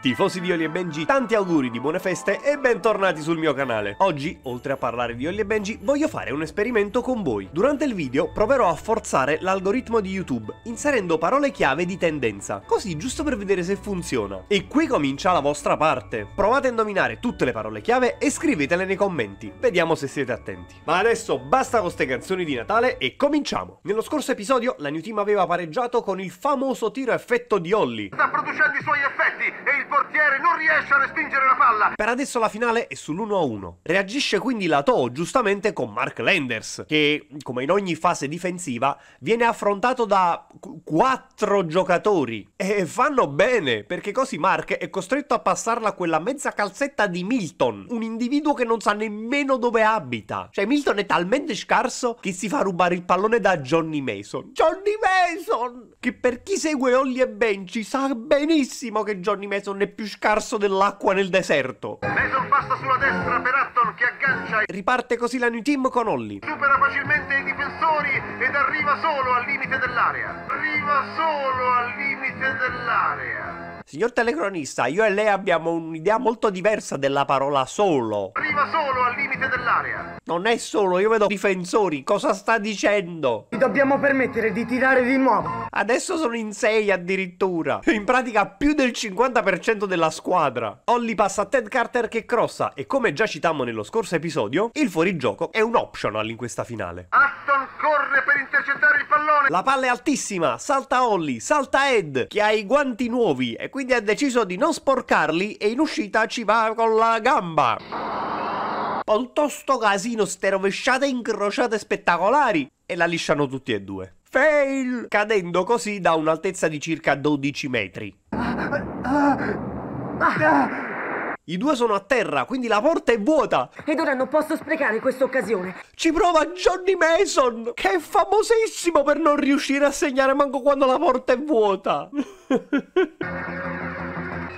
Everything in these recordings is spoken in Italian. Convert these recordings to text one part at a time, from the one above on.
Tifosi di Oli e Benji, tanti auguri di buone feste e bentornati sul mio canale. Oggi, oltre a parlare di Oli e Benji, voglio fare un esperimento con voi. Durante il video proverò a forzare l'algoritmo di YouTube, inserendo parole chiave di tendenza, così giusto per vedere se funziona. E qui comincia la vostra parte. Provate a indovinare tutte le parole chiave e scrivetele nei commenti, vediamo se siete attenti. Ma adesso basta con ste canzoni di Natale e cominciamo! Nello scorso episodio la New Team aveva pareggiato con il famoso tiro effetto di Oli. Sta producendo i suoi effetti e il portiere non riesce a respingere la palla. Per adesso la finale è sull'1-1. Reagisce quindi la Toh giustamente con Mark Landers, che come in ogni fase difensiva viene affrontato da quattro giocatori. E fanno bene, perché così Mark è costretto a passarla a quella mezza calzetta di Milton, un individuo che non sa nemmeno dove abita. Cioè Milton è talmente scarso che si fa rubare il pallone da Johnny Mason. Johnny Mason! Che per chi segue Holly e Benji sa benissimo che Johnny Mason non è più scarso dell'acqua nel deserto. Mason passa sulla destra per Atton che aggancia. Riparte così la New Team con Olli. Supera facilmente i difensori ed arriva solo al limite dell'area. Arriva solo al limite dell'area. Signor telecronista, io e lei abbiamo un'idea molto diversa della parola solo. Arriva solo al limite dell'area. Non è solo, io vedo difensori, cosa sta dicendo? Ti dobbiamo permettere di tirare di nuovo. Adesso sono in 6 addirittura. In pratica più del 50% della squadra. Holly passa a Ted Carter che crossa e come già citammo nello scorso episodio, il fuorigioco è un optional in questa finale. Assolutamente. La palla è altissima, salta Holly, salta Ed, che ha i guanti nuovi e quindi ha deciso di non sporcarli e in uscita ci va con la gamba. Tutto sto casino, ste rovesciate incrociate spettacolari e la lisciano tutti e due. Fail! Cadendo così da un'altezza di circa 12 metri. Ah, ah, ah, i due sono a terra, quindi la porta è vuota. Ed ora non posso sprecare questa occasione. Ci prova Johnny Mason, che è famosissimo per non riuscire a segnare manco quando la porta è vuota.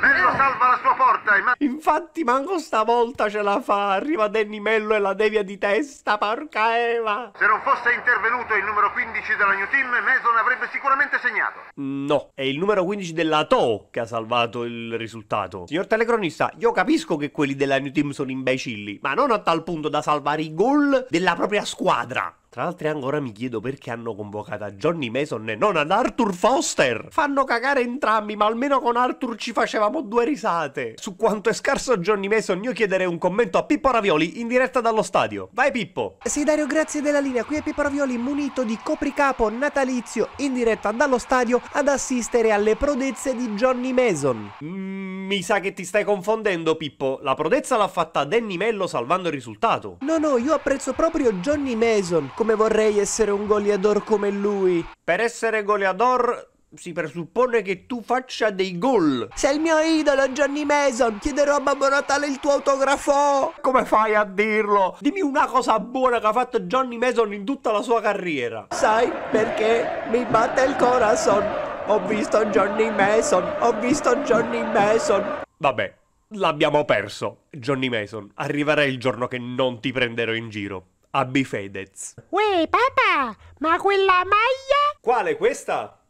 Mello eh. salva la sua porta e... Infatti manco stavolta ce la fa, arriva Danny Mello e la devia di testa, porca Eva! Se non fosse intervenuto il numero 15 della New Team, Mason avrebbe sicuramente segnato. No, è il numero 15 della To che ha salvato il risultato. Signor telecronista, io capisco che quelli della New Team sono imbecilli, ma non a tal punto da salvare i gol della propria squadra. Tra l'altro eh, ancora mi chiedo perché hanno convocato a Johnny Mason e non ad Arthur Foster. Fanno cagare entrambi, ma almeno con Arthur ci facevamo due risate. Su quanto è scarso Johnny Mason io chiederei un commento a Pippo Ravioli in diretta dallo stadio. Vai Pippo! Sì Dario, grazie della linea. Qui è Pippo Ravioli munito di copricapo natalizio in diretta dallo stadio ad assistere alle prodezze di Johnny Mason. Mmm. mi sa che ti stai confondendo Pippo. La prodezza l'ha fatta Danny Mello salvando il risultato. No no, io apprezzo proprio Johnny Mason come vorrei essere un goleador come lui. Per essere goleador si presuppone che tu faccia dei gol. Sei il mio idolo, Johnny Mason. Chiederò a Babbo Natale il tuo autografo. Come fai a dirlo? Dimmi una cosa buona che ha fatto Johnny Mason in tutta la sua carriera. Sai perché mi batte il corazon? Ho visto Johnny Mason, ho visto Johnny Mason. Vabbè, l'abbiamo perso. Johnny Mason, arriverà il giorno che non ti prenderò in giro. Abbi Fedez. Uè, papà, ma quella maglia? Quale, questa?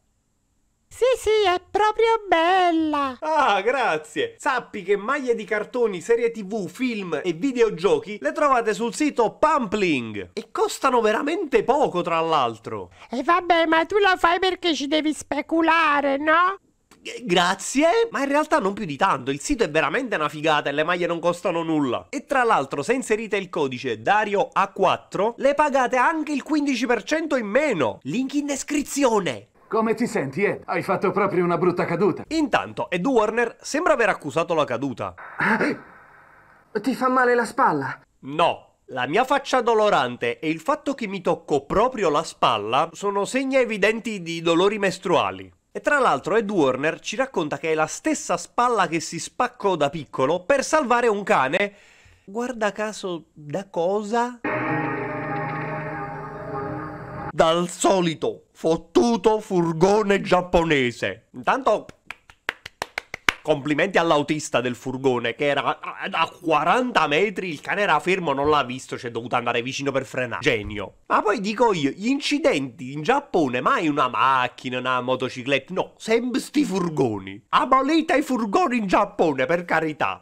Sì, sì, è proprio bella! Ah, grazie! Sappi che maglie di cartoni, serie tv, film e videogiochi le trovate sul sito Pumpling! E costano veramente poco, tra l'altro! E vabbè, ma tu lo fai perché ci devi speculare, no? grazie, ma in realtà non più di tanto, il sito è veramente una figata e le maglie non costano nulla. E tra l'altro se inserite il codice Dario A4 le pagate anche il 15% in meno. Link in descrizione. Come ti senti, Ed? Hai fatto proprio una brutta caduta. Intanto, Ed Warner sembra aver accusato la caduta. Ah, ti fa male la spalla? No, la mia faccia dolorante e il fatto che mi tocco proprio la spalla sono segni evidenti di dolori mestruali. E tra l'altro Ed Warner ci racconta che è la stessa spalla che si spaccò da piccolo per salvare un cane. Guarda caso, da cosa? Dal solito fottuto furgone giapponese. Intanto complimenti all'autista del furgone che era a 40 metri, il cane era fermo, non l'ha visto, c'è dovuto andare vicino per frenare. Genio. Ma poi dico io, gli incidenti in Giappone, mai una macchina, una motocicletta, no, sempre sti furgoni. Abolita i furgoni in Giappone, per carità.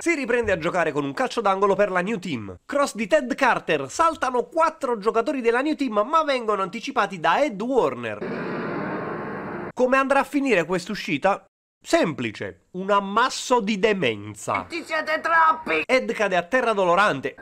Si riprende a giocare con un calcio d'angolo per la New Team. Cross di Ted Carter, saltano quattro giocatori della New Team ma vengono anticipati da Ed Warner. Come andrà a finire quest'uscita? Semplice, un ammasso di demenza. Ci siete troppi! Ed cade a terra dolorante.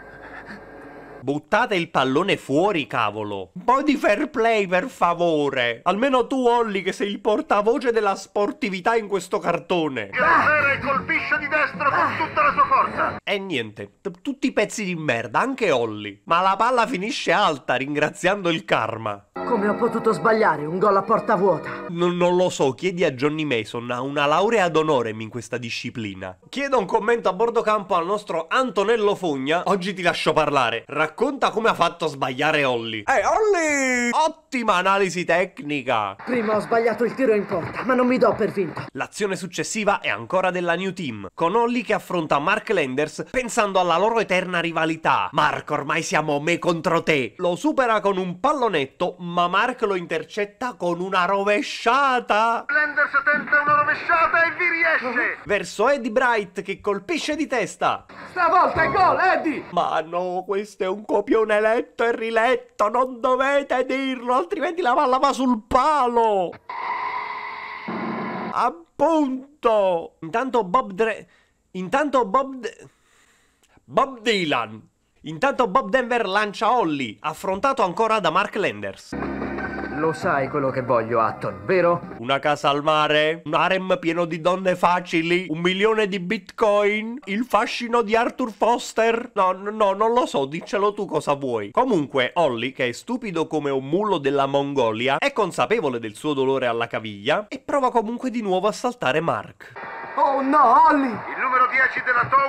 Buttate il pallone fuori, cavolo. Un po' di fair play, per favore. Almeno tu, Olli, che sei il portavoce della sportività in questo cartone. Gazzere colpisce di destra con tutta la sua forza. E niente, tutti pezzi di merda, anche Olli. Ma la palla finisce alta, ringraziando il karma. Come ho potuto sbagliare un gol a porta vuota? Non, non lo so, chiedi a Johnny Mason, ha una laurea d'onore in questa disciplina. Chiedo un commento a bordo campo al nostro Antonello Fogna. Oggi ti lascio parlare. Racc- racconta come ha fatto a sbagliare Olli. Eh, Olli! Ottima analisi tecnica! Prima ho sbagliato il tiro in porta, ma non mi do per vinto. L'azione successiva è ancora della New Team, con Olli che affronta Mark Landers pensando alla loro eterna rivalità. Mark, ormai siamo me contro te. Lo supera con un pallonetto, ma Mark lo intercetta con una rovesciata. Landers tenta una rovesciata e vi riesce! Mhm. Verso Eddie Bright che colpisce di testa. Stavolta è gol, Eddie! Ma no, questo è un un copione letto e riletto, non dovete dirlo, altrimenti la palla va sul palo. Appunto. Intanto Bob Dre... Intanto Bob... De... Bob Dylan. Intanto Bob Denver lancia Holly, affrontato ancora da Mark Landers. Lo sai quello che voglio, Atton, vero? Una casa al mare, un harem pieno di donne facili, un milione di bitcoin, il fascino di Arthur Foster. No, no, non lo so, diccelo tu cosa vuoi. Comunque, Holly, che è stupido come un mulo della Mongolia, è consapevole del suo dolore alla caviglia e prova comunque di nuovo a saltare Mark. Oh no, Holly!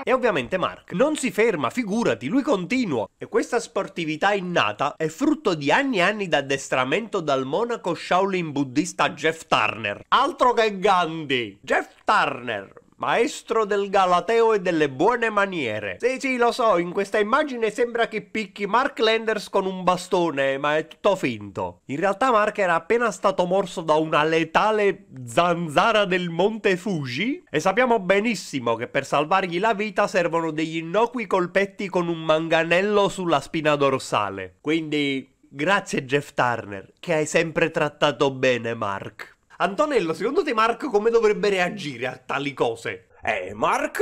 E ovviamente Mark non si ferma, figurati, lui continua. E questa sportività innata è frutto di anni e anni d'addestramento dal monaco Shaolin buddista Jeff Turner. Altro che Gandhi! Jeff Turner, maestro del galateo e delle buone maniere. Sì, sì, lo so, in questa immagine sembra che picchi Mark Landers con un bastone, ma è tutto finto. In realtà Mark era appena stato morso da una letale zanzara del monte Fuji e sappiamo benissimo che per salvargli la vita servono degli innocui colpetti con un manganello sulla spina dorsale. Quindi... Grazie Jeff Turner, che hai sempre trattato bene Mark. Antonello, secondo te Mark come dovrebbe reagire a tali cose? Eh, Mark...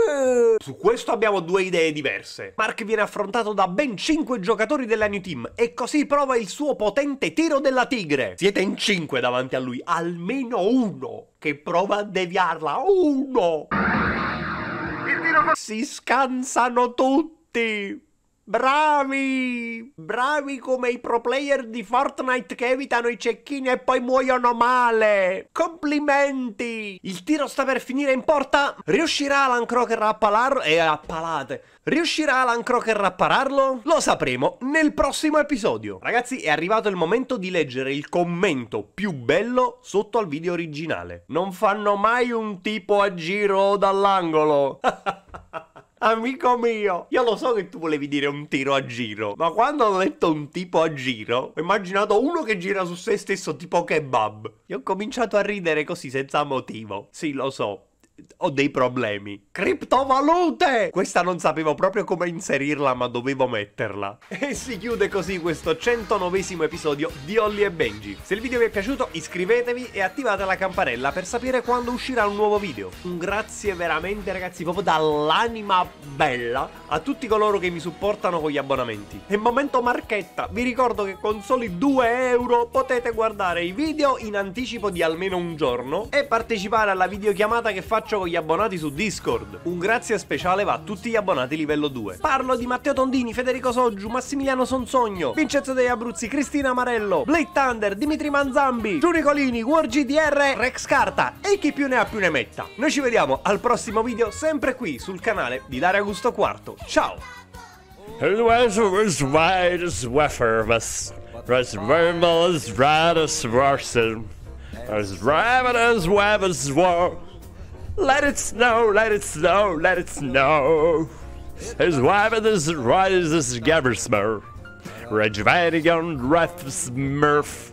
Su questo abbiamo due idee diverse. Mark viene affrontato da ben 5 giocatori della New Team e così prova il suo potente tiro della tigre. Siete in 5 davanti a lui, almeno uno che prova a deviarla. Uno! Si scansano tutti! Bravi! Bravi come i pro player di Fortnite che evitano i cecchini e poi muoiono male! Complimenti! Il tiro sta per finire in porta? Riuscirà Alan Crocker a palarlo? E eh, a palate! Riuscirà Alan Crocker a pararlo? Lo sapremo nel prossimo episodio! Ragazzi, è arrivato il momento di leggere il commento più bello sotto al video originale. Non fanno mai un tipo a giro dall'angolo! Amico mio, io lo so che tu volevi dire un tiro a giro, ma quando ho letto un tipo a giro, ho immaginato uno che gira su se stesso tipo kebab. E ho cominciato a ridere così senza motivo. Sì, lo so, ho dei problemi. Criptovalute! Questa non sapevo proprio come inserirla, ma dovevo metterla. E si chiude così questo 109 episodio di Olly e Benji. Se il video vi è piaciuto, iscrivetevi e attivate la campanella per sapere quando uscirà un nuovo video. Un grazie veramente, ragazzi, proprio dall'anima bella a tutti coloro che mi supportano con gli abbonamenti. E momento marchetta, vi ricordo che con soli 2 euro potete guardare i video in anticipo di almeno un giorno e partecipare alla videochiamata che faccio faccio con gli abbonati su Discord. Un grazie speciale va a tutti gli abbonati livello 2. Parlo di Matteo Tondini, Federico Soggiu, Massimiliano Sonsogno, Vincenzo degli Abruzzi, Cristina Amarello, Blade Thunder, Dimitri Manzambi, Giuni Colini, WarGDR, Rex Carta e chi più ne ha più ne metta. Noi ci vediamo al prossimo video sempre qui sul canale di Dario Gusto Quarto. Ciao! as wide as red as Warson, as rabbit as web as war. Let it snow, let it snow, let it snow. His wife and his ride is this gabber smurf. Regvating on Rath Smurf.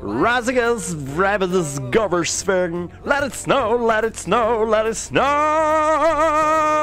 Razagas Rabbit's Gover Sphern. Let it snow, let it snow, let it snow.